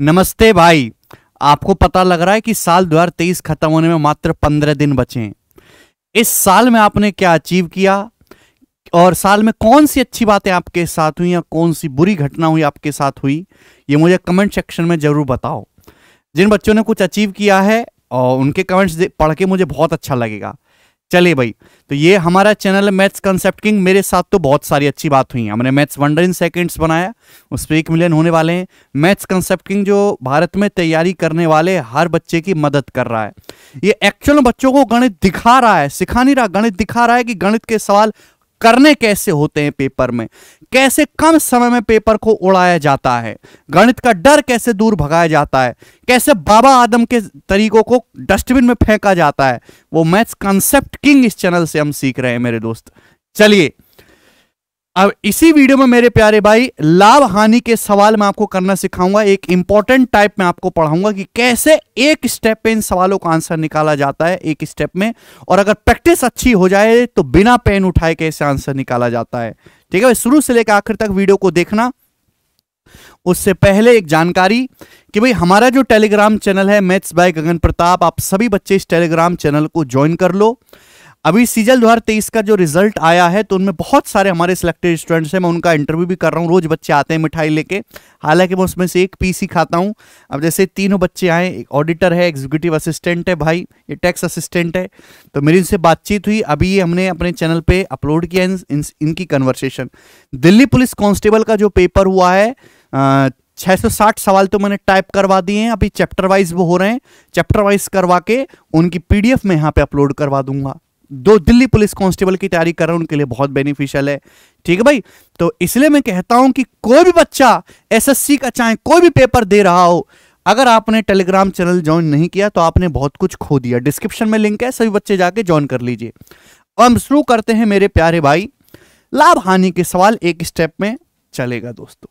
नमस्ते भाई आपको पता लग रहा है कि साल 2023 खत्म होने में मात्र 15 दिन बचे हैं इस साल में आपने क्या अचीव किया और साल में कौन सी अच्छी बातें आपके साथ हुई या कौन सी बुरी घटना हुई आपके साथ हुई ये मुझे कमेंट सेक्शन में ज़रूर बताओ जिन बच्चों ने कुछ अचीव किया है और उनके कमेंट्स पढ़ के मुझे बहुत अच्छा लगेगा चले भाई तो ये हमारा चैनल मैथ्स कंसेप्ट किंग मेरे साथ तो बहुत सारी अच्छी बात हुई हमने मैथ्स वंडर इन सेकेंड्स बनाया उस पर एक मिलियन होने वाले हैं मैथ्स कंसेप्ट किंग जो भारत में तैयारी करने वाले हर बच्चे की मदद कर रहा है ये एक्चुअल बच्चों को गणित दिखा रहा है सिखा नहीं रहा गणित दिखा रहा है कि गणित के सवाल करने कैसे होते हैं पेपर में कैसे कम समय में पेपर को उड़ाया जाता है गणित का डर कैसे दूर भगाया जाता है कैसे बाबा आदम के तरीकों को डस्टबिन में फेंका जाता है वो मैथ्स कॉन्सेप्ट किंग इस चैनल से हम सीख रहे हैं मेरे दोस्त चलिए अब इसी वीडियो में मेरे प्यारे भाई लाभ हानि के सवाल मैं आपको करना सिखाऊंगा एक इंपॉर्टेंट टाइप में आपको पढ़ाऊंगा कि कैसे एक स्टेप पे इन सवालों का आंसर निकाला जाता है एक स्टेप में और अगर प्रैक्टिस अच्छी हो जाए तो बिना पेन उठाए कैसे आंसर निकाला जाता है ठीक है शुरू से लेकर आखिर तक वीडियो को देखना उससे पहले एक जानकारी कि भाई हमारा जो टेलीग्राम चैनल है मैथ्स बाय गगन प्रताप आप सभी बच्चे इस टेलीग्राम चैनल को ज्वाइन कर लो अभी सीजल दो का जो रिजल्ट आया है तो उनमें बहुत सारे हमारे सिलेक्टेड स्टूडेंट्स हैं मैं उनका इंटरव्यू भी कर रहा हूँ रोज बच्चे आते हैं मिठाई लेके हालांकि मैं उसमें से एक पीस ही खाता हूँ अब जैसे तीनों बच्चे आए एक ऑडिटर है एग्जीक्यूटिव असिस्टेंट है भाई ये टैक्स असिस्टेंट है तो मेरी इनसे बातचीत हुई अभी ये हमने अपने चैनल पर अपलोड किया इन, इन, इनकी कन्वर्सेशन दिल्ली पुलिस कॉन्स्टेबल का जो पेपर हुआ है आ, 660 सवाल तो मैंने टाइप करवा दिए हैं अभी चैप्टर वाइज वो हो रहे हैं चैप्टर वाइज करवा के उनकी पीडीएफ में यहाँ पे अपलोड करवा दूंगा दो दिल्ली पुलिस कांस्टेबल की तैयारी कर रहे हैं उनके लिए बहुत बेनिफिशियल है ठीक है भाई तो इसलिए मैं कहता हूं कि कोई भी बच्चा एसएससी का चाहे कोई भी पेपर दे रहा हो अगर आपने टेलीग्राम चैनल ज्वाइन नहीं किया तो आपने बहुत कुछ खो दिया डिस्क्रिप्शन में लिंक है सभी बच्चे जाके ज्वाइन कर लीजिए अब हम शुरू करते हैं मेरे प्यारे भाई लाभ हानि के सवाल एक स्टेप में चलेगा दोस्तों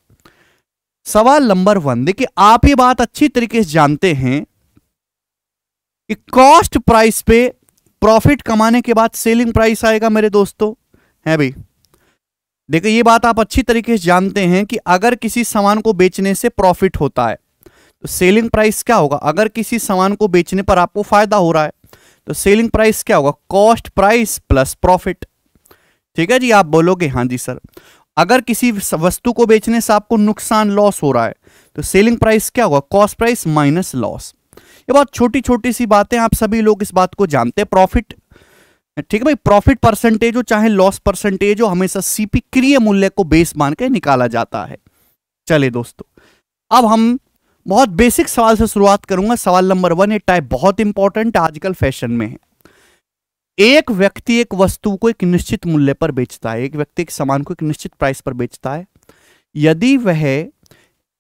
सवाल नंबर वन देखिए आप ये बात अच्छी तरीके से जानते हैं कि कॉस्ट प्राइस पे प्रॉफिट कमाने के बाद सेलिंग प्राइस आएगा मेरे दोस्तों है भाई देखो ये बात आप अच्छी तरीके से जानते हैं कि अगर किसी सामान को बेचने से प्रॉफिट होता है तो सेलिंग प्राइस क्या होगा अगर किसी सामान को बेचने पर आपको फायदा हो रहा है तो सेलिंग प्राइस क्या होगा कॉस्ट प्राइस प्लस प्रॉफिट ठीक है जी आप बोलोगे हाँ जी सर अगर किसी वस्तु को बेचने से आपको नुकसान लॉस हो रहा है तो सेलिंग प्राइस क्या होगा कॉस्ट प्राइस माइनस लॉस ये बहुत छोटी छोटी सी बातें आप सभी लोग इस बात को जानते हैं प्रॉफिट ठीक है भाई प्रॉफिट परसेंटेज हो चाहे लॉस परसेंटेज हो हमेशा सीपी क्रिय मूल्य को बेस मान के निकाला जाता है चले दोस्तों अब हम बहुत बेसिक सवाल से शुरुआत करूंगा सवाल नंबर वन ये टाइप बहुत इंपॉर्टेंट आजकल फैशन में है एक व्यक्ति एक वस्तु को एक निश्चित मूल्य पर बेचता है एक व्यक्ति एक सामान को एक निश्चित प्राइस पर बेचता है यदि वह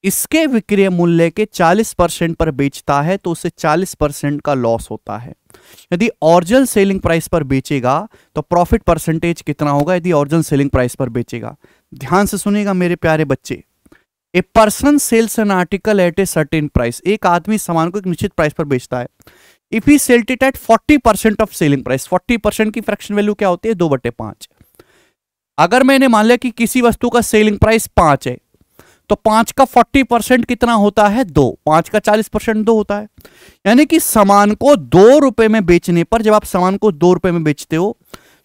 इसके विक्रय मूल्य के 40 परसेंट पर बेचता है तो उसे 40 परसेंट का लॉस होता है यदि ऑरिजिनल सेलिंग प्राइस पर बेचेगा तो प्रॉफिट परसेंटेज कितना होगा यदि ऑरिजिनल सेलिंग प्राइस पर बेचेगा ध्यान से सुनेगा मेरे प्यारे बच्चे a person sells an article at a certain price एक आदमी सामान को एक निश्चित प्राइस पर बेचता है if he sold it at forty percent of selling price forty percent की फ्रैक्शन वैल्यू क्या होती है दो बटे पांच अगर मैंने मान लिया कि किसी वस्तु का सेलिंग प्राइस पांच है तो पांच का फोर्टी परसेंट कितना होता है दो पांच का चालीस परसेंट दो होता है यानी कि सामान को दो रुपए में बेचने पर जब आप सामान को दो रुपए में बेचते हो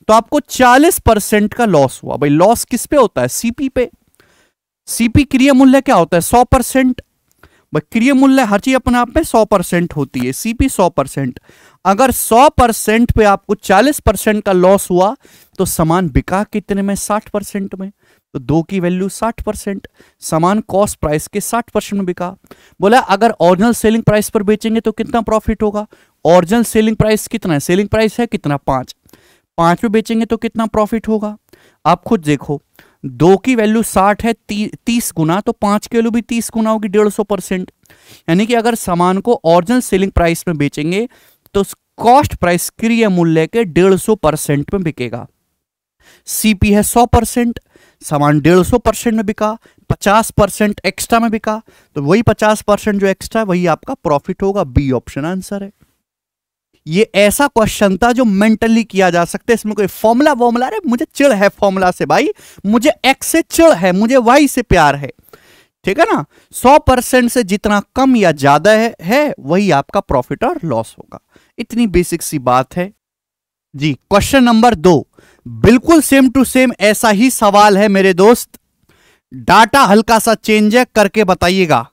तो आपको चालीस परसेंट का लॉस हुआ भाई लॉस किस पे होता है सीपी पे सीपी क्रिय मूल्य क्या होता है सौ परसेंट क्रिय मूल्य हर चीज अपने आप में सौ परसेंट होती है सीपी सौ परसेंट अगर सौ परसेंट पे आपको चालीस परसेंट का लॉस हुआ तो सामान बिका कितने में साठ परसेंट में तो दो की वैल्यू साठ परसेंट समान कॉस्ट प्राइस के साठ परसेंट में बिका बोला अगर ओरिजिनल सेलिंग प्राइस पर बेचेंगे तो कितना प्रॉफिट होगा ओरिजिनल सेलिंग प्राइस कितना है सेलिंग प्राइस है कितना पाँच पाँच में बेचेंगे तो कितना प्रॉफिट होगा आप खुद देखो दो की वैल्यू साठ है ती, तीस गुना तो पाँच की वैल्यू भी तीस गुना होगी डेढ़ यानी कि अगर सामान को ऑरिजिनल सेलिंग प्राइस में बेचेंगे तो कॉस्ट प्राइस क्रिय मूल्य के डेढ़ में बिकेगा सीपी है सौ परसेंट सामान डेढ़ सौ परसेंट में बिका पचास परसेंट एक्स्ट्रा में बिका तो वही पचास परसेंट जो एक्स्ट्रा है वही आपका प्रॉफिट होगा बी ऑप्शन आंसर है ये ऐसा क्वेश्चन था जो मेंटली किया जा सकता है इसमें कोई फॉर्मूला वॉर्मूला अरे मुझे चिड़ है फॉर्मूला से भाई मुझे एक्स से चिड़ है मुझे वाई से प्यार है ठीक है ना सौ परसेंट से जितना कम या ज्यादा है, है वही आपका प्रॉफिट और लॉस होगा इतनी बेसिक सी बात है जी क्वेश्चन नंबर दो बिल्कुल सेम टू सेम ऐसा ही सवाल है मेरे दोस्त डाटा हल्का सा चेंज करके बताइएगा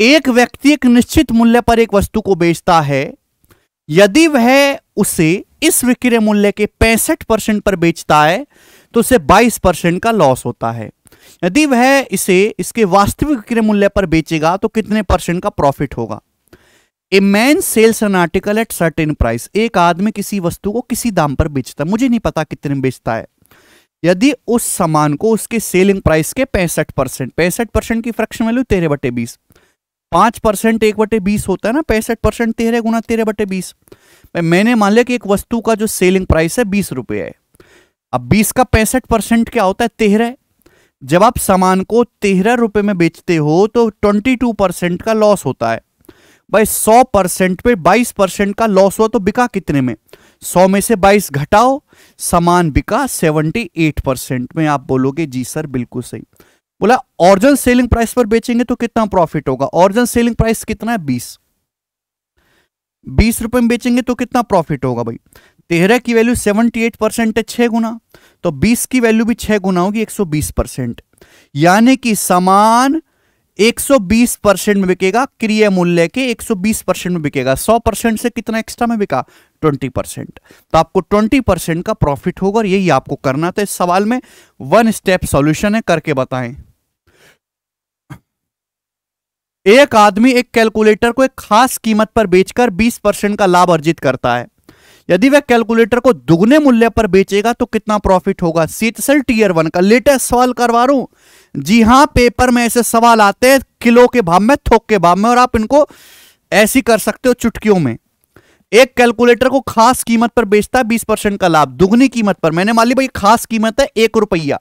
एक व्यक्ति एक निश्चित मूल्य पर एक वस्तु को बेचता है यदि वह उसे इस विक्रय मूल्य के पैंसठ परसेंट पर बेचता है तो उसे बाईस परसेंट का लॉस होता है यदि वह इसे इसके वास्तविक विक्रय मूल्य पर बेचेगा तो कितने परसेंट का प्रॉफिट होगा a man sells an article at certain price एक आदमी किसी वस्तु को किसी दाम पर बेचता है मुझे नहीं पता कितने में बेचता है यदि उस सामान को उसके सेलिंग प्राइस के पैंसठ परसेंट पैंसठ परसेंट की फ्रैक्शन वैल्यू तेरह बटे बीस पाँच परसेंट एक बटे बीस होता है ना पैंसठ परसेंट तेरह गुना तेरह बटे बीस मैंने मान लिया कि एक वस्तु का जो सेलिंग प्राइस है बीस रुपये है अब बीस का पैंसठ परसेंट क्या होता है तेरह जब आप सामान को तेरह रुपये में बेचते हो तो ट्वेंटी टू परसेंट का लॉस होता है भाई 100 परसेंट पे 22 परसेंट का लॉस हुआ तो बिका कितने में 100 में से 22 घटाओ सामान बिका 78 परसेंट में आप बोलोगे जी सर बिल्कुल सही बोला ऑरिजिनल सेलिंग प्राइस पर बेचेंगे तो कितना प्रॉफिट होगा ऑरिजिनल सेलिंग प्राइस कितना है बीस बीस रुपए में बेचेंगे तो कितना प्रॉफिट होगा भाई तेरह की वैल्यू सेवेंटी एट परसेंट है छह गुना तो बीस की वैल्यू भी छह गुना होगी एक सौ बीस परसेंट यानी कि सामान 120 परसेंट में बिकेगा क्रिय मूल्य के 120 परसेंट में बिकेगा 100 परसेंट से कितना एक्स्ट्रा में बिका 20 परसेंट तो आपको 20 परसेंट का प्रॉफिट होगा और यही आपको करना था इस सवाल में वन स्टेप सॉल्यूशन है करके बताएं एक आदमी एक कैलकुलेटर को एक खास कीमत पर बेचकर 20 परसेंट का लाभ अर्जित करता है यदि वह कैलकुलेटर को दुगने मूल्य पर बेचेगा तो कितना प्रॉफिट होगा सीएचएसएल टीयर वन का लेटेस्ट सवाल करवा रू जी हां पेपर में ऐसे सवाल आते हैं किलो के भाव में थोक के भाव में और आप इनको ऐसी कर सकते हो चुटकियों में एक कैलकुलेटर को खास कीमत पर बेचता है बीस परसेंट का लाभ दुगनी कीमत पर मैंने मान ली भाई खास कीमत है एक रुपया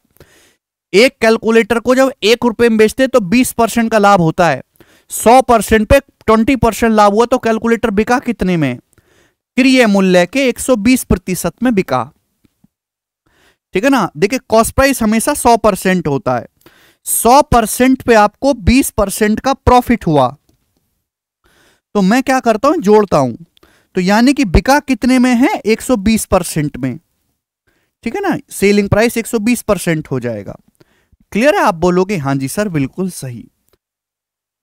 एक कैलकुलेटर को जब एक रुपये में बेचते हैं तो बीस परसेंट का लाभ होता है सौ परसेंट पे ट्वेंटी परसेंट लाभ हुआ तो कैलकुलेटर बिका कितने में क्रिय मूल्य के 120 प्रतिशत में बिका ठीक है ना देखिए कॉस्ट प्राइस हमेशा 100 परसेंट होता है 100 परसेंट पे आपको 20 परसेंट का प्रॉफिट हुआ तो मैं क्या करता हूं जोड़ता हूं तो यानी कि बिका कितने में है 120 परसेंट में ठीक है ना सेलिंग प्राइस 120 परसेंट हो जाएगा क्लियर है आप बोलोगे हाँ जी सर बिल्कुल सही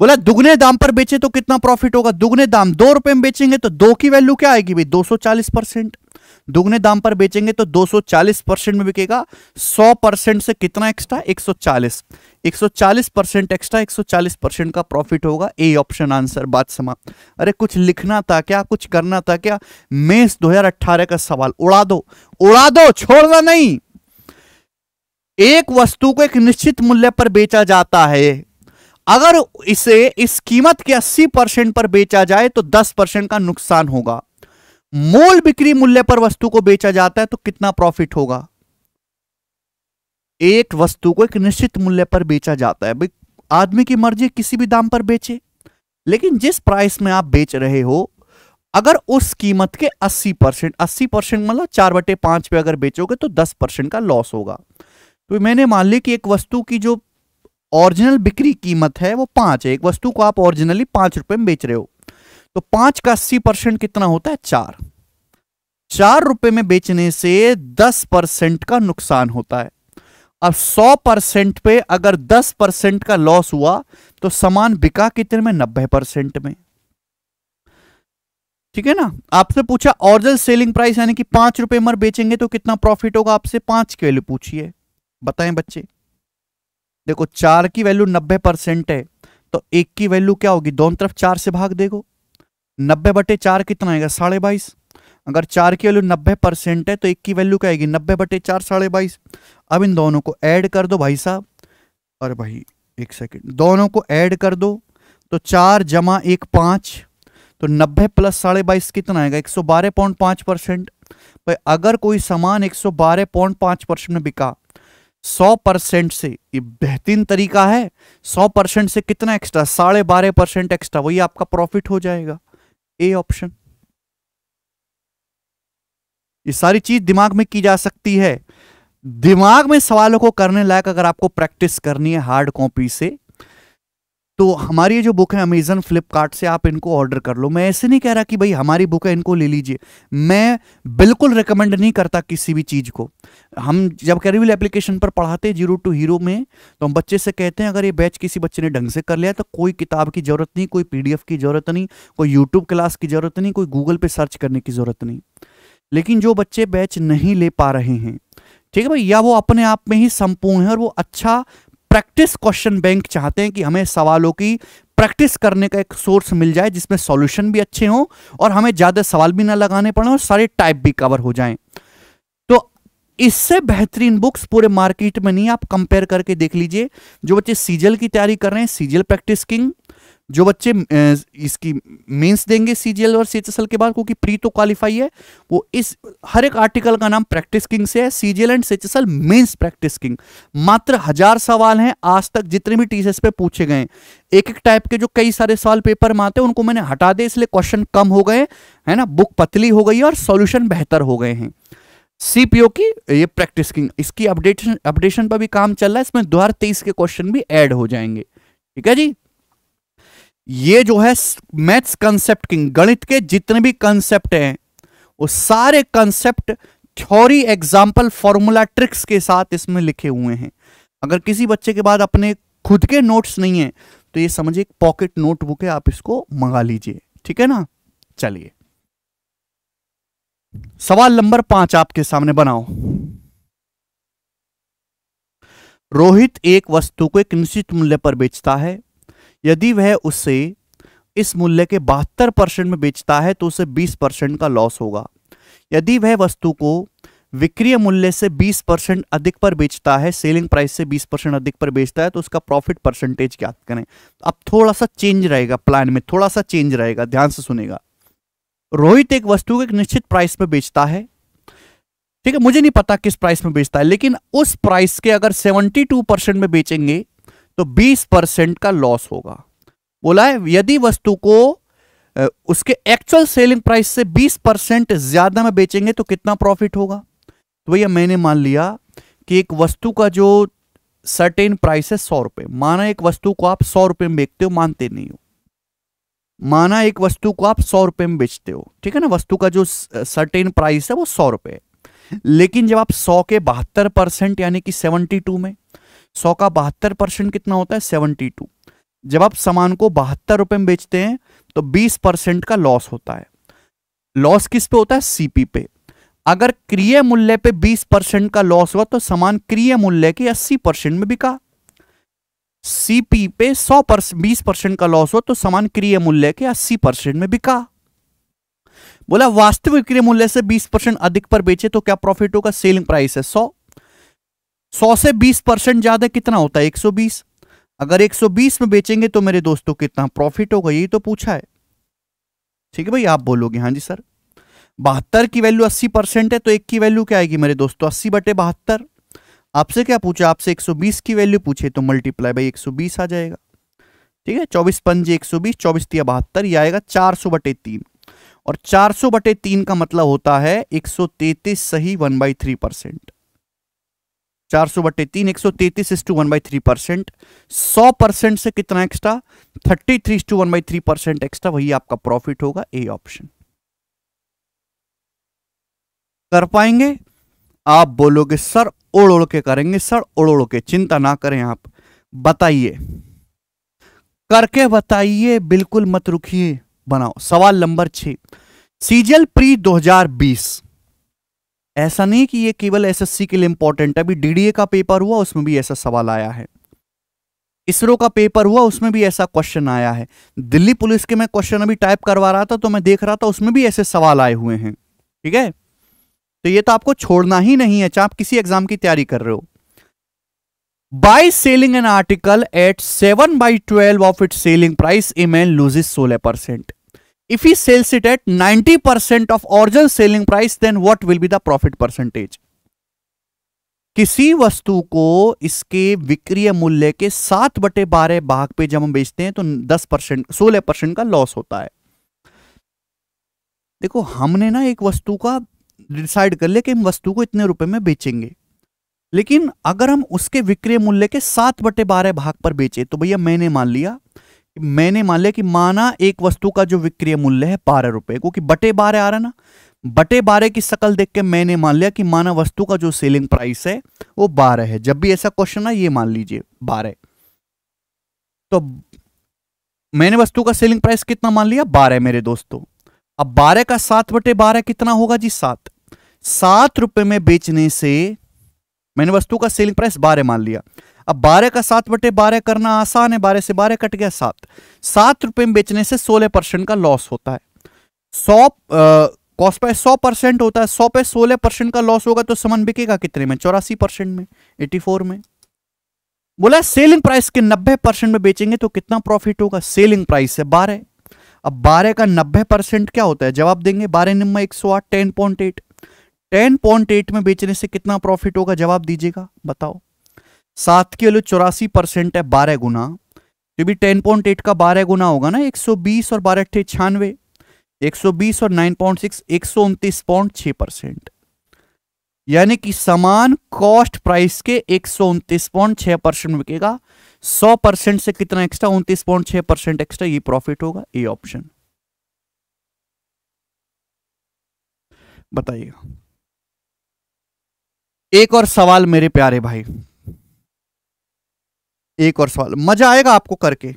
बोला दुगने दाम पर बेचे तो कितना प्रॉफिट होगा दुगने दाम दो रुपए में बेचेंगे तो दो की वैल्यू क्या आएगी भाई दो सौ चालीस परसेंट दुगने दाम पर बेचेंगे तो दो सौ चालीस परसेंट में बिकेगा सौ परसेंट से कितना एक्स्ट्रा एक एक सौ चालीस सौ चालीस परसेंट एक्स्ट्रा एक सौ चालीस परसेंट का प्रॉफिट होगा ए ऑप्शन आंसर बात समाप्त अरे कुछ लिखना था क्या कुछ करना था क्या मेस अट्ठारह का सवाल उड़ा दो उड़ा दो छोड़ना नहीं एक वस्तु को एक निश्चित मूल्य पर बेचा जाता है अगर इसे इस कीमत के 80 परसेंट पर बेचा जाए तो 10 परसेंट का नुकसान होगा मोल बिक्री मूल्य पर वस्तु को बेचा जाता है तो कितना प्रॉफिट होगा एक वस्तु को एक निश्चित मूल्य पर बेचा जाता है आदमी की मर्जी किसी भी दाम पर बेचे लेकिन जिस प्राइस में आप बेच रहे हो अगर उस कीमत के 80 परसेंट अस्सी परसेंट मतलब चार बटे पांच पे अगर बेचोगे तो 10 परसेंट का लॉस होगा तो मैंने मान ली कि एक वस्तु की जो ओरिजिनल बिक्री कीमत है वो पांच है एक वस्तु को आप ओरिजिनली पांच रुपए में बेच रहे हो तो पांच का अस्सी परसेंट कितना होता है चार चार रुपए में बेचने से दस परसेंट का नुकसान होता है अब सौ परसेंट पे अगर दस परसेंट का लॉस हुआ तो सामान बिका कितने में नब्बे परसेंट में ठीक है ना आपसे पूछा ऑरिजिनल सेलिंग प्राइस यानी कि पांच रुपए मर बेचेंगे तो कितना प्रॉफिट होगा आपसे पांच के लिए पूछिए बताएं बच्चे देखो चार की वैल्यू नब्बे परसेंट है तो एक की वैल्यू क्या होगी दोनों तरफ चार से भाग देगो नब्बे बटे चार कितना आएगा साढ़े बाईस अगर चार की वैल्यू नब्बे परसेंट है तो एक की वैल्यू क्या आएगी नब्बे बटे चार साढ़े बाईस अब इन दोनों को ऐड कर दो भाई साहब और भाई एक सेकेंड दोनों को ऐड कर दो तो चार जमा एक पाँच तो नब्बे प्लस साढ़े बाईस कितना आएगा एक सौ बारह पॉइंट पाँच परसेंट भाई अगर कोई सामान एक सौ बारह पॉइंट पाँच परसेंट में बिका सौ परसेंट से ये बेहतरीन तरीका है सौ परसेंट से कितना एक्स्ट्रा साढ़े बारह परसेंट एक्स्ट्रा वही आपका प्रॉफिट हो जाएगा ए ऑप्शन ये सारी चीज दिमाग में की जा सकती है दिमाग में सवालों को करने लायक अगर आपको प्रैक्टिस करनी है हार्ड कॉपी से तो हमारी जो बुक है अमेजन फ्लिपकार्ट से आप इनको ऑर्डर कर लो मैं ऐसे नहीं कह रहा कि भाई हमारी बुक है इनको ले लीजिए मैं बिल्कुल रिकमेंड नहीं करता किसी भी चीज़ को हम जब कैरिविल एप्लीकेशन पर पढ़ाते जीरो टू हीरो में तो हम बच्चे से कहते हैं अगर ये बैच किसी बच्चे ने ढंग से कर लिया तो कोई किताब की ज़रूरत नहीं कोई पी की ज़रूरत नहीं कोई यूट्यूब क्लास की ज़रूरत नहीं कोई गूगल पर सर्च करने की ज़रूरत नहीं लेकिन जो बच्चे बैच नहीं ले पा रहे हैं ठीक है भाई या वो अपने आप में ही संपूर्ण है और वो अच्छा प्रैक्टिस क्वेश्चन बैंक चाहते हैं कि हमें सवालों की प्रैक्टिस करने का एक सोर्स मिल जाए जिसमें सॉल्यूशन भी अच्छे हों और हमें ज़्यादा सवाल भी ना लगाने पड़े और सारे टाइप भी कवर हो जाएं तो इससे बेहतरीन बुक्स पूरे मार्केट में नहीं आप कंपेयर करके देख लीजिए जो बच्चे सीजल की तैयारी कर रहे हैं सीजल प्रैक्टिस किंग जो बच्चे इसकी मेंस देंगे सीजीएल और एल के बाद क्योंकि प्री तो क्वालिफाई है वो इस हर एक आर्टिकल का नाम प्रैक्टिस किंग से है CGL and CHSL mains practice king मात्र हजार सवाल हैं आज तक जितने भी टीचर्स पे पूछे गए एक एक टाइप के जो कई सारे सवाल पेपर में आते हैं उनको मैंने हटा दे इसलिए क्वेश्चन कम हो गए है ना बुक पतली हो गई और सोल्यूशन बेहतर हो गए हैं सीपीओ की ये प्रैक्टिस किंग इसकी अपडेशन अपडेशन पर भी काम चल रहा है इसमें दो के क्वेश्चन भी एड हो जाएंगे ठीक है जी ये जो है मैथ्स कंसेप्ट किंग गणित के जितने भी कंसेप्ट हैं वो सारे concept theory example formula tricks के साथ इसमें लिखे हुए हैं अगर किसी बच्चे के बाद अपने खुद के नोट्स नहीं है तो ये समझिए पॉकेट नोटबुक है आप इसको मंगा लीजिए ठीक है ना चलिए सवाल नंबर पांच आपके सामने बनाओ रोहित एक वस्तु को एक निश्चित मूल्य पर बेचता है यदि वह उसे इस मूल्य के बहत्तर परसेंट में बेचता है तो उसे बीस परसेंट का लॉस होगा यदि वह वस्तु को विक्रिय मूल्य से 20 परसेंट अधिक पर बेचता है सेलिंग प्राइस से 20 परसेंट अधिक पर बेचता है तो उसका प्रॉफिट परसेंटेज क्या करें अब थोड़ा सा चेंज रहेगा प्लान में थोड़ा सा चेंज रहेगा ध्यान से सुनेगा रोहित एक वस्तु को एक निश्चित प्राइस पर बेचता है ठीक है मुझे नहीं पता किस प्राइस में बेचता है लेकिन उस प्राइस के अगर 72 परसेंट में बेचेंगे तो 20 परसेंट का लॉस होगा बोला है यदि वस्तु को उसके एक्चुअल सेलिंग प्राइस से 20 परसेंट ज्यादा में बेचेंगे तो कितना प्रॉफिट होगा तो भैया मैंने मान लिया कि एक वस्तु का जो सर्टेन प्राइस है सौ रुपए माना एक वस्तु को आप सौ रुपए में बेचते हो मानते नहीं हो माना एक वस्तु को आप सौ रुपए में बेचते हो ठीक है ना वस्तु का जो सर्टेन प्राइस है वो सौ रुपए लेकिन जब आप सौ के बहत्तर परसेंट यानी कि सेवनटी टू में सौ का बहत्तर परसेंट कितना होता है सेवनटी टू जब आप सामान को बहत्तर रुपए में बेचते हैं तो बीस परसेंट का लॉस होता है लॉस किस पे होता है सीपी पे अगर क्रिय मूल्य पे बीस परसेंट का लॉस हुआ तो सामान क्रिय मूल्य के अस्सी परसेंट में बिका सीपी पे सौ परसेंट बीस परसेंट का लॉस हुआ तो सामान क्रिय मूल्य के अस्सी परसेंट में बिका बोला वास्तविक मूल्य से 20 परसेंट अधिक पर बेचे तो क्या प्रॉफिट होगा सेलिंग प्राइस है सौ सौ से बीस परसेंट ज्यादा कितना होता है एक सौ बीस अगर एक सौ बीस में बेचेंगे तो मेरे दोस्तों कितना प्रॉफिट होगा यही तो पूछा है ठीक है भाई आप बोलोगे हाँ जी सर बहत्तर की वैल्यू अस्सी परसेंट है तो एक की वैल्यू क्या आएगी मेरे दोस्तों अस्सी बटे बहत्तर आपसे क्या पूछा आपसे 120 की वैल्यू पूछे तो मल्टीप्लाई बाई 120 आ जाएगा ठीक है चौबीस पंजे एक सौ बीस चौबीस बहत्तर ये आएगा चार सौ बटे तीन और चार सौ बटे तीन का मतलब होता है एक सौ तैतीस सही वन बाई थ्री परसेंट चार सौ बटे तीन एक सौ तैतीस is two one by three percent सौ परसेंट से कितना extra thirty three two one by three percent extra वही आपका प्रॉफिट होगा ए ऑप्शन कर पाएंगे आप बोलोगे सर ओड़ ओड़ के करेंगे सर ओड़ ओड़ के चिंता ना करें आप बताइए करके बताइए बिल्कुल मत रुकिए बनाओ सवाल नंबर छ सीजल प्री बीस ऐसा नहीं कि ये केवल एसएससी के लिए इंपॉर्टेंट है अभी डीडीए का पेपर हुआ उसमें भी ऐसा सवाल आया है इसरो का पेपर हुआ उसमें भी ऐसा क्वेश्चन आया है दिल्ली पुलिस के मैं क्वेश्चन अभी टाइप करवा रहा था तो मैं देख रहा था उसमें भी ऐसे सवाल आए हुए हैं ठीक है तो ये तो आपको छोड़ना ही नहीं है चाहे आप किसी एग्जाम की तैयारी कर रहे हो by selling an article at seven by twelve of it selling price a man loses सोलह परसेंट if he sells it at 90% of original selling price then what will be the profit percentage किसी वस्तु को इसके विक्रय मूल्य के सात बटे बारह भाग पे जब हम बेचते हैं तो दस परसेंट सोलह परसेंट का लॉस होता है देखो हमने ना एक वस्तु का डिसाइड कर लिया कि हम वस्तु को इतने रुपए में बेचेंगे लेकिन अगर हम उसके विक्रिय मूल्य के सात बटे बारह भाग पर बेचे तो भैया मैंने मान लिया मैंने मान लिया कि माना एक वस्तु का जो विक्रय मूल्य है बारह रुपए क्योंकि बटे बारह आ रहा ना बटे बारह की शकल देख के मैंने मान लिया कि माना वस्तु का जो सेलिंग प्राइस है वो बारह है जब भी ऐसा क्वेश्चन ना ये मान लीजिए बारह तो मैंने वस्तु का सेलिंग प्राइस कितना मान लिया बारह मेरे दोस्तों अब बारह का सात बटे बारह कितना होगा जी सात सात रुपए में बेचने से मैंने वस्तु का सेलिंग प्राइस बारह मान लिया अब बारह का सात बटे बारह करना आसान है बारह से बारह कट गया सात सात रुपए में बेचने से सोलह परसेंट का लॉस होता है सौ कॉस्ट पे सौ परसेंट होता है सौ पे सोलह परसेंट का लॉस होगा तो सामान बिकेगा कितने में चौरासी परसेंट में एटी फोर में बोला सेलिंग प्राइस के नब्बे परसेंट में बेचेंगे तो कितना प्रॉफिट होगा सेलिंग प्राइस है बारह अब बारह का नब्बे परसेंट क्या होता है जवाब देंगे बारह निम्मा एक सौ आठ ten point eight ten point eight में बेचने से कितना प्रॉफिट होगा जवाब दीजिएगा बताओ सात के लिए चौरासी परसेंट है बारह गुना जो तो भी टेन पॉइंट एट का बारह गुना होगा ना एक सौ बीस और बारह अट्ठे छियानवे एक सौ बीस और नाइन पॉइंट सिक्स एक सौ उनतीस पॉइंट छः परसेंट यानी कि समान कॉस्ट प्राइस के एक सौ उनतीस पॉइंट छः परसेंट बिकेगा सौ परसेंट से कितना एक्स्ट्रा उनतीस पॉइंट छः परसेंट एक्स्ट्रा ये प्रॉफिट होगा ये ऑप्शन बताइएगा एक और सवाल मेरे प्यारे भाई एक और सवाल मजा आएगा आपको करके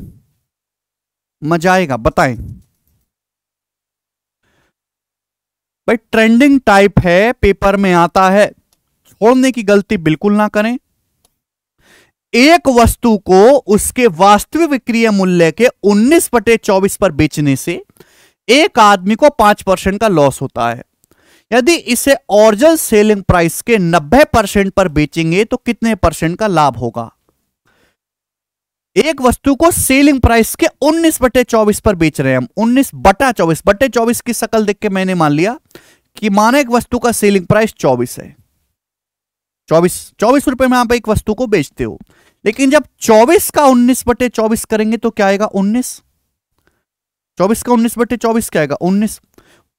मजा आएगा बताएं भाई ट्रेंडिंग टाइप है पेपर में आता है छोड़ने की गलती बिल्कुल ना करें एक वस्तु को उसके वास्तविक विक्रिय मूल्य के 19 बटे चौबीस पर बेचने से एक आदमी को 5 परसेंट का लॉस होता है यदि इसे ओरिजिनल सेलिंग प्राइस के 90 परसेंट पर बेचेंगे तो कितने परसेंट का लाभ होगा एक वस्तु को सेलिंग प्राइस के 19 बटे 24 पर बेच रहे हैं हम 19 बटा 24 बटे 24 की सकल देख के मैंने मान लिया कि माने एक वस्तु का सेलिंग प्राइस 24 है 24 24 रुपए में आप एक वस्तु को बेचते हो लेकिन जब 24 का 19 बटे 24 करेंगे तो क्या आएगा 19 24 का 19 बटे 24 क्या आएगा 19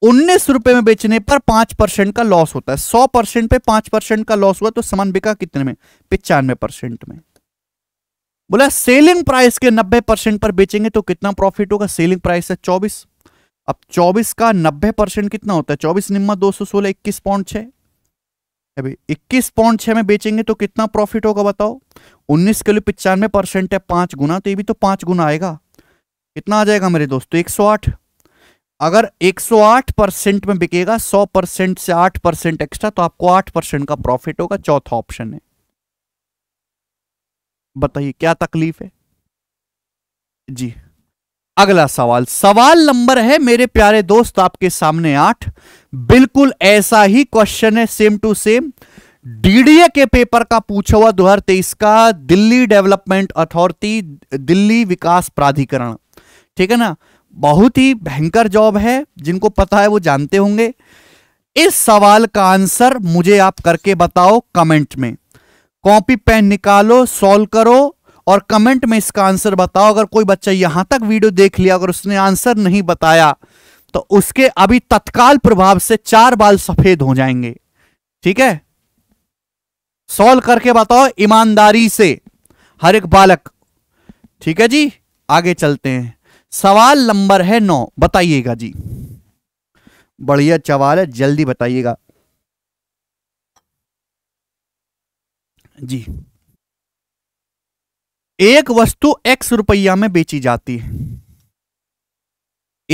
19 रुपए में बेचने पर पांच का लॉस होता है सौ पे पांच का लॉस हुआ तो सामान बिका कितने में पिचानवे में बोला सेलिंग प्राइस के 90 परसेंट पर बेचेंगे तो कितना प्रॉफिट होगा सेलिंग प्राइस है 24 अब 24 का 90 परसेंट कितना होता है 24 निम्मा दो सौ सोलह इक्कीस पॉइंट छः अभी इक्कीस पॉइंट में बेचेंगे तो कितना प्रॉफिट होगा बताओ 19 लिए पिचानवे परसेंट है पांच गुना तो ये भी तो पांच गुना आएगा कितना आ जाएगा मेरे दोस्तों एक अगर एक परसेंट में बिकेगा सौ परसेंट से आठ परसेंट एक्स्ट्रा तो आपको आठ परसेंट का प्रॉफिट होगा चौथा ऑप्शन है बताइए क्या तकलीफ है जी अगला सवाल सवाल नंबर है मेरे प्यारे दोस्त आपके सामने आठ बिल्कुल ऐसा ही क्वेश्चन है सेम टू सेम डीडीए के पेपर का पूछा हुआ दो का दिल्ली डेवलपमेंट अथॉरिटी दिल्ली विकास प्राधिकरण ठीक है ना बहुत ही भयंकर जॉब है जिनको पता है वो जानते होंगे इस सवाल का आंसर मुझे आप करके बताओ कमेंट में कॉपी पेन निकालो सॉल्व करो और कमेंट में इसका आंसर बताओ अगर कोई बच्चा यहां तक वीडियो देख लिया अगर उसने आंसर नहीं बताया तो उसके अभी तत्काल प्रभाव से चार बाल सफेद हो जाएंगे ठीक है सॉल्व करके बताओ ईमानदारी से हर एक बालक ठीक है जी आगे चलते हैं सवाल नंबर है नौ बताइएगा जी बढ़िया सवाल है जल्दी बताइएगा जी एक वस्तु एक्स रुपया में बेची जाती है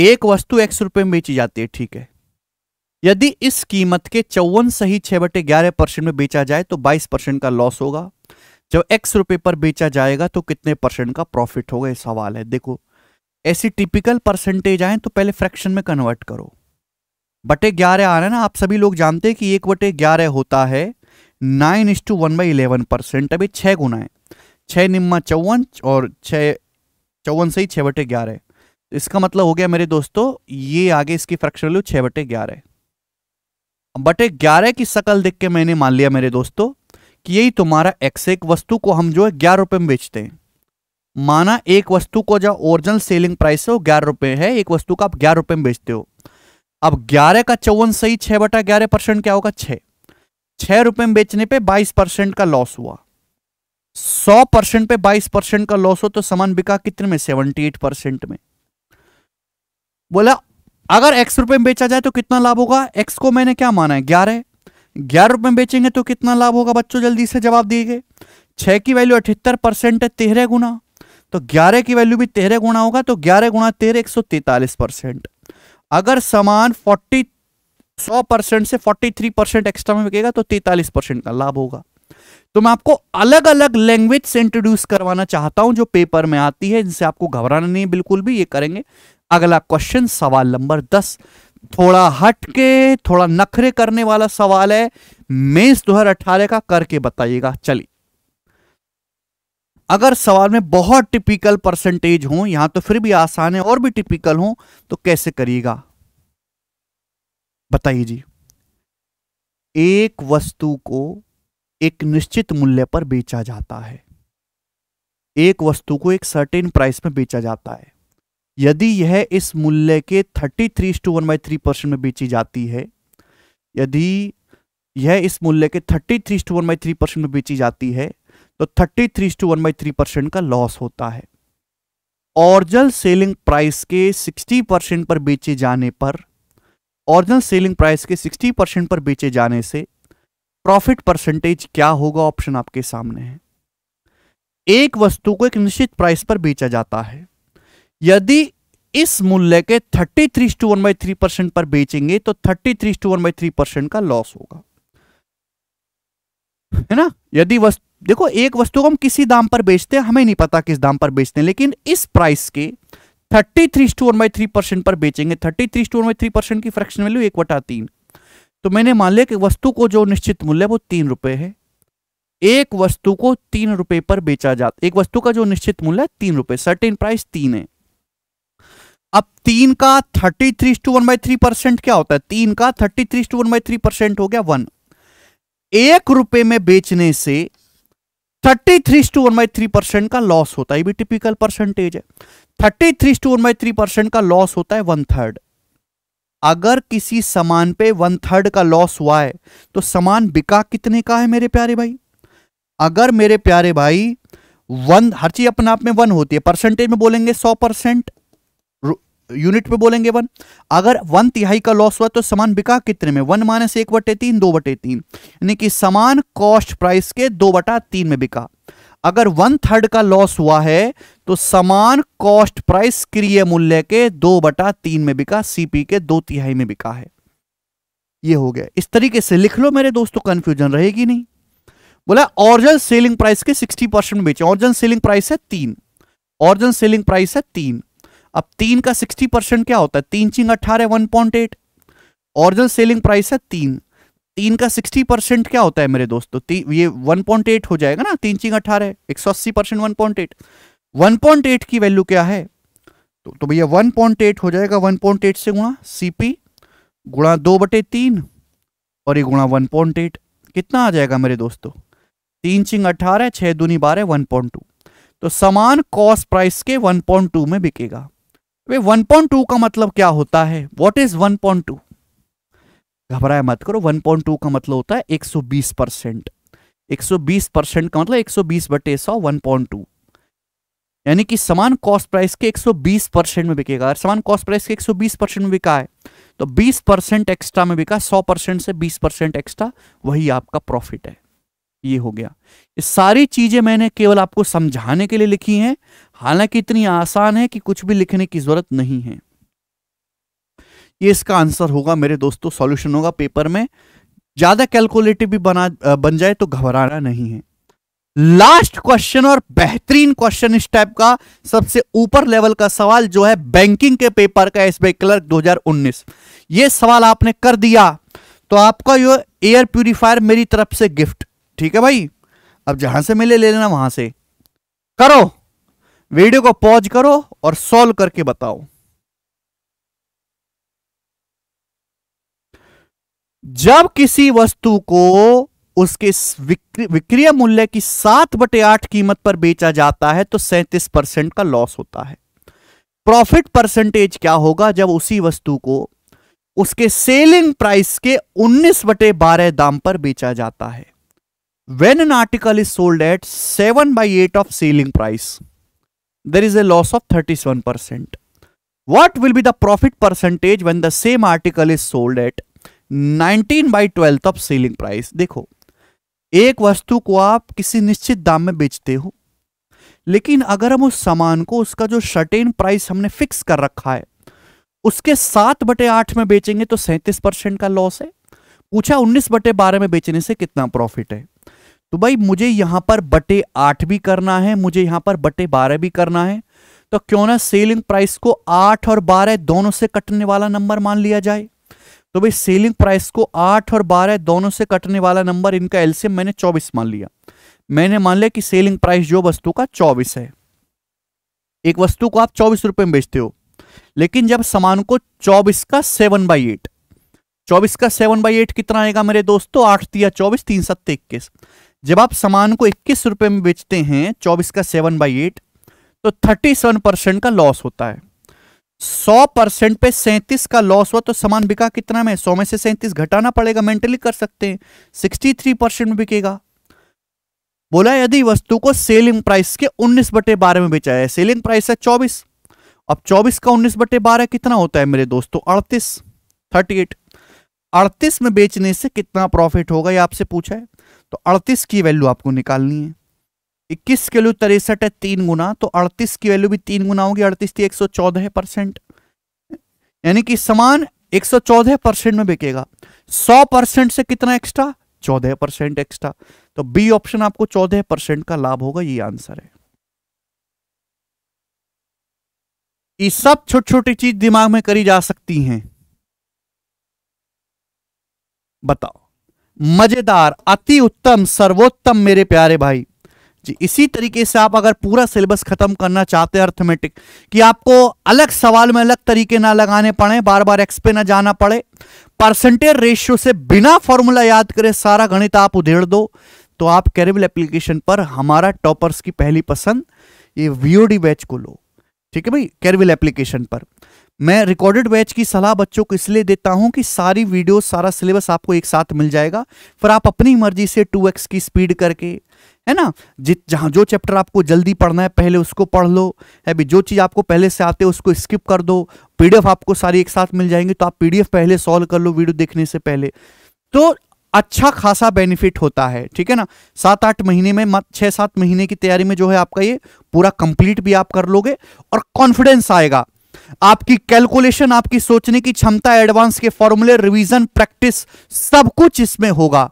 एक वस्तु एक्स रुपये में बेची जाती है ठीक है यदि इस कीमत के चौवन सही छह बटे ग्यारह परसेंट में बेचा जाए तो बाईस परसेंट का लॉस होगा जब एक्स रुपये पर बेचा जाएगा तो कितने परसेंट का प्रॉफिट होगा ये सवाल है देखो ऐसी टिपिकल परसेंटेज आए तो पहले फ्रैक्शन में कन्वर्ट करो बटे ग्यारह आ रहे हैं ना आप सभी लोग जानते हैं कि एक बटे ग्यारह होता है nine is two one by eleven percent अभी छः गुना है छः निम्मा चौवन और छः चौवन से ही छः बटे ग्यारह तो इसका मतलब हो गया मेरे दोस्तों ये आगे इसकी फ्रैक्शन वैल्यू छः बटे ग्यारह बटे ग्यारह की शकल देख के मैंने मान लिया मेरे दोस्तों कि यही तुम्हारा एक्स एक वस्तु को हम जो है ग्यारह रुपये में बेचते हैं माना एक वस्तु को जो ओरिजिनल सेलिंग प्राइस है वो ग्यारह रुपये है एक वस्तु का आप ग्यारह रुपये में बेचते हो अब ग्यारह का चौवन सही छः बटा ग्यारह परसेंट क्या होगा छः छह रुपए में बेचने पे 22 परसेंट का लॉस हुआ 100 परसेंट पे 22 परसेंट का लॉस हो तो सामान बिका कितने में 78 परसेंट में बोला अगर एक्स रुपए में बेचा जाए तो कितना लाभ होगा एक्स को मैंने क्या माना है ग्यारह ग्यारह रुपए में बेचेंगे तो कितना लाभ होगा बच्चों जल्दी से जवाब दिए छह की वैल्यू अठहत्तर परसेंट है तेरह गुना तो ग्यारह की वैल्यू भी तेरह गुना होगा तो ग्यारह गुना तेरह एक सौ तैतालीस परसेंट अगर सामान फोर्टी सौ परसेंट से फोर्टी थ्री परसेंट एक्स्ट्रा में बिकेगा तो तैतालीस परसेंट का लाभ होगा तो मैं आपको अलग अलग लैंग्वेज से इंट्रोड्यूस करवाना चाहता हूं जो पेपर में आती है जिनसे आपको घबराना नहीं बिल्कुल भी ये करेंगे अगला क्वेश्चन सवाल नंबर दस थोड़ा हटके थोड़ा नखरे करने वाला सवाल है मेज 2018 का करके बताइएगा चलिए अगर सवाल में बहुत टिपिकल परसेंटेज हो यहां तो फिर भी आसान है और भी टिपिकल हो तो कैसे करिएगा बताइए जी एक वस्तु को एक निश्चित मूल्य पर बेचा जाता है एक वस्तु को एक सर्टेन प्राइस में बेचा जाता है यदि यह इस मूल्य के thirty three two one by three percent में बेची जाती है यदि यह इस मूल्य के thirty three two one by three percent में बेची जाती है तो thirty three two one by three percent का लॉस होता है ऑरिजिनल सेलिंग प्राइस के सिक्सटी परसेंट पर बेचे जाने पर ओरिजिनल सेलिंग प्राइस के 60 परसेंट पर बेचे जाने से प्रॉफिट परसेंटेज क्या होगा ऑप्शन आपके सामने है एक वस्तु को एक निश्चित प्राइस पर बेचा जाता है यदि इस मूल्य के thirty three two one by three percent पर बेचेंगे तो thirty three two one by three percent का लॉस होगा है ना यदि वस्तु देखो एक वस्तु को हम किसी दाम पर बेचते हैं हमें नहीं पता किस दाम पर बेचते हैं लेकिन इस प्राइस के thirty three store by three percent पर बेचेंगे thirty three store by three percent की फ्रैक्शन वैल्यू एक वटा तीन तो मैंने मान लिया कि वस्तु को जो निश्चित मूल्य है वो तीन रुपए है एक वस्तु को तीन रुपए पर बेचा जाता एक वस्तु का जो निश्चित मूल्य है तीन रुपए सर्टेन प्राइस तीन है अब तीन का thirty three two one by three percent क्या होता है तीन का thirty three two one by three percent हो गया वन एक रुपए में बेचने से thirty three two one by three percent का लॉस होता है ये भी टिपिकल परसेंटेज है thirty three two one by three percent का लॉस होता है वन थर्ड अगर किसी सामान पे वन थर्ड का लॉस हुआ है तो सामान बिका कितने का है मेरे प्यारे भाई अगर मेरे प्यारे भाई वन हर चीज अपने आप में वन होती है परसेंटेज में बोलेंगे सौ परसेंट यूनिट पे बोलेंगे वन अगर वन तिहाई का लॉस हुआ तो सामान बिका कितने में वन माइनस एक बटे तीन दो बटे तीन यानी कि सामान कॉस्ट प्राइस के दो बटा तीन में बिका अगर वन थर्ड का लॉस हुआ है तो समान कॉस्ट प्राइस क्रिय मूल्य के दो बटा तीन में बिका सीपी के दो तिहाई में बिका है ये हो गया इस तरीके से लिख लो मेरे दोस्तों तो कंफ्यूजन रहेगी नहीं बोला ऑरिजिनल सेलिंग प्राइस के 60 परसेंट बेचे ऑरिजिनल सेलिंग प्राइस है तीन ऑरिजिनल सेलिंग प्राइस है तीन अब तीन का 60 परसेंट क्या होता है तीन चिंग अट्ठारह one point eight original selling price है तीन तीन का 60 परसेंट क्या होता है मेरे दोस्तों तो ये 1.8 हो जाएगा ना तीन चिंग अठारह एक सौ अस्सी परसेंट वन पॉइंट एट 1.8 की वैल्यू क्या है तो, तो भैया 1.8 हो जाएगा 1.8 से गुणा सीपी गुणा दो बटे तीन और ये गुणा 1.8 कितना आ जाएगा मेरे दोस्तों तीन चिंग अठारह छह दूनी बारह वन पॉइंट टू तो समान कॉस्ट प्राइस के वन पॉइंट टू में बिकेगा वे वन पॉइंट टू का मतलब क्या होता है what is one point two घबराया मत करो वन पॉइंट टू का मतलब होता है एक सौ बीस परसेंट एक सौ बीस परसेंट का मतलब एक सौ बीस बटे सौ वन पॉइंट टू यानी कि समान कॉस्ट प्राइस के 120 परसेंट में बिकेगा समान कॉस्ट प्राइस के 120 परसेंट में बिका है तो 20 परसेंट एक्स्ट्रा में बिका 100 परसेंट से 20 परसेंट एक्स्ट्रा वही आपका प्रॉफिट है ये हो गया ये सारी चीजें मैंने केवल आपको समझाने के लिए लिखी हैं हालांकि इतनी आसान है कि कुछ भी लिखने की जरूरत नहीं है ये इसका आंसर होगा मेरे दोस्तों सोल्यूशन होगा पेपर में ज्यादा कैलकुलेटिव भी बना बन जाए तो घबराना नहीं है लास्ट क्वेश्चन और बेहतरीन क्वेश्चन इस टाइप का सबसे ऊपर लेवल का सवाल जो है बैंकिंग के पेपर का एस बी क्लर्क उन्नीस ये सवाल आपने कर दिया तो आपका ये एयर प्यूरिफायर मेरी तरफ से गिफ्ट ठीक है भाई अब जहां से मिले ले लेना वहां से करो वीडियो को पॉज करो और सॉल्व करके बताओ जब किसी वस्तु को उसके विक्रिय मूल्य की सात बटे आठ कीमत पर बेचा जाता है तो सैंतीस परसेंट का लॉस होता है प्रॉफिट परसेंटेज क्या होगा जब उसी वस्तु को उसके सेलिंग प्राइस के उन्नीस बटे बारह दाम पर बेचा जाता है when an article is sold at seven by eight of selling price there is a loss of thirty seven percent what will be the profit percentage when the same article is sold at 19 by twelfth of selling price देखो एक वस्तु को आप किसी निश्चित दाम में बेचते हो लेकिन अगर हम उस सामान को उसका जो शर्टेन प्राइस हमने फिक्स कर रखा है उसके सात बटे आठ में बेचेंगे तो सैंतीस परसेंट का लॉस है पूछा उन्नीस बटे बारह में बेचने से कितना प्रॉफिट है तो भाई मुझे यहां पर बटे आठ भी करना है मुझे यहां पर बटे बारह भी करना है तो क्यों ना सेलिंग प्राइस को आठ और बारह दोनों से कटने वाला नंबर मान लिया जाए तो भाई सेलिंग प्राइस को आठ और बारह दोनों से कटने वाला नंबर इनका एलसीएम मैंने चौबीस मान लिया मैंने मान लिया कि सेलिंग प्राइस जो वस्तु का चौबीस है एक वस्तु को आप चौबीस रुपए में बेचते हो लेकिन जब सामान को चौबीस का सेवन बाई एट चौबीस का सेवन बाई एट कितना आएगा मेरे दोस्तों आठ तिया चौबीस तीन सत्य इक्कीस जब आप सामान को इक्कीस रुपए में बेचते हैं चौबीस का सेवन बाई एट तो थर्टी सेवन परसेंट का लॉस होता है सौ परसेंट पे सैंतीस का लॉस हुआ तो सामान बिका कितना में सौ में से सैंतीस घटाना पड़ेगा मेंटली कर सकते हैं सिक्सटी थ्री परसेंट में बिकेगा बोला यदि वस्तु को सेलिंग प्राइस के उन्नीस बटे बारह में बेचा है सेलिंग प्राइस है चौबीस अब चौबीस का उन्नीस बटे बारह कितना होता है मेरे दोस्तों अड़तीस थर्टी एट अड़तीस में बेचने से कितना प्रॉफिट होगा ये आपसे पूछा है तो अड़तीस की वैल्यू आपको निकालनी है इक्कीस की वैल्यू तिरसठ है तीन गुना तो अड़तीस की वैल्यू भी तीन गुना होगी अड़तीस थी तो एक सौ चौदह परसेंट यानी कि समान एक सौ चौदह परसेंट में बिकेगा सौ परसेंट से कितना एक्स्ट्रा चौदह परसेंट एक्स्ट्रा तो बी ऑप्शन आपको चौदह परसेंट का लाभ होगा ये आंसर है ये सब छोटी छोटी चीज दिमाग में करी जा सकती हैं बताओ मजेदार अति उत्तम सर्वोत्तम मेरे प्यारे भाई जी इसी तरीके से आप अगर पूरा सिलेबस खत्म करना चाहते हैं अर्थमेटिक कि आपको अलग सवाल में अलग तरीके ना लगाने पड़े बार बार एक्सपे ना जाना पड़े परसेंटेज रेशियो से बिना फॉर्मूला याद करे सारा गणित आप उधेड़ दो तो आप कैरेबल एप्लीकेशन पर हमारा टॉपर्स की पहली पसंद ये वीओडी बैच को लो ठीक है भाई कैरविल एप्लीकेशन पर मैं रिकॉर्डेड बैच की सलाह बच्चों को इसलिए देता हूं कि सारी वीडियो सारा सिलेबस आपको एक साथ मिल जाएगा फिर आप अपनी मर्जी से टू एक्स की स्पीड करके है ना जित जहाँ जो चैप्टर आपको जल्दी पढ़ना है पहले उसको पढ़ लो है भी जो चीज़ आपको पहले से आते है उसको स्किप कर दो पीडीएफ आपको सारी एक साथ मिल जाएंगे तो आप पीडीएफ पहले सॉल्व कर लो वीडियो देखने से पहले तो अच्छा खासा बेनिफिट होता है ठीक है ना सात आठ महीने में छः सात महीने की तैयारी में जो है आपका ये पूरा कंप्लीट भी आप कर लोगे और कॉन्फिडेंस आएगा आपकी कैलकुलेशन आपकी सोचने की क्षमता एडवांस के फॉर्मूले रिवीजन प्रैक्टिस सब कुछ इसमें होगा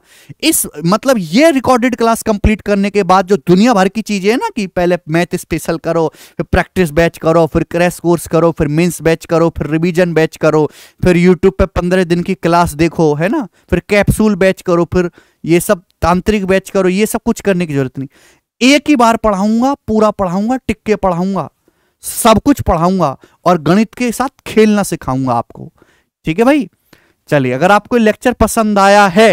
इस मतलब ये रिकॉर्डेड क्लास कंप्लीट करने के बाद जो दुनिया भर की चीजें है ना कि पहले मैथ स्पेशल करो फिर प्रैक्टिस बैच करो फिर क्रैश कोर्स करो फिर मीन्स बैच करो फिर रिविजन बैच करो फिर यूट्यूब पर पंद्रह दिन की क्लास देखो है ना फिर कैप्सूल बैच करो फिर ये सब तांत्रिक बैच करो ये सब कुछ करने की जरूरत नहीं एक ही बार पढ़ाऊंगा पूरा पढ़ाऊंगा टिक के पढ़ाऊंगा सब कुछ पढ़ाऊंगा और गणित के साथ खेलना सिखाऊंगा आपको ठीक है भाई चलिए अगर आपको लेक्चर पसंद आया है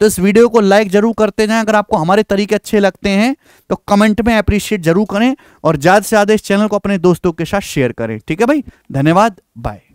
तो इस वीडियो को लाइक जरूर करते जाएं अगर आपको हमारे तरीके अच्छे लगते हैं तो कमेंट में अप्रिशिएट जरूर करें और ज़्यादा से ज़्यादा इस चैनल को अपने दोस्तों के साथ शेयर करें ठीक है भाई धन्यवाद बाय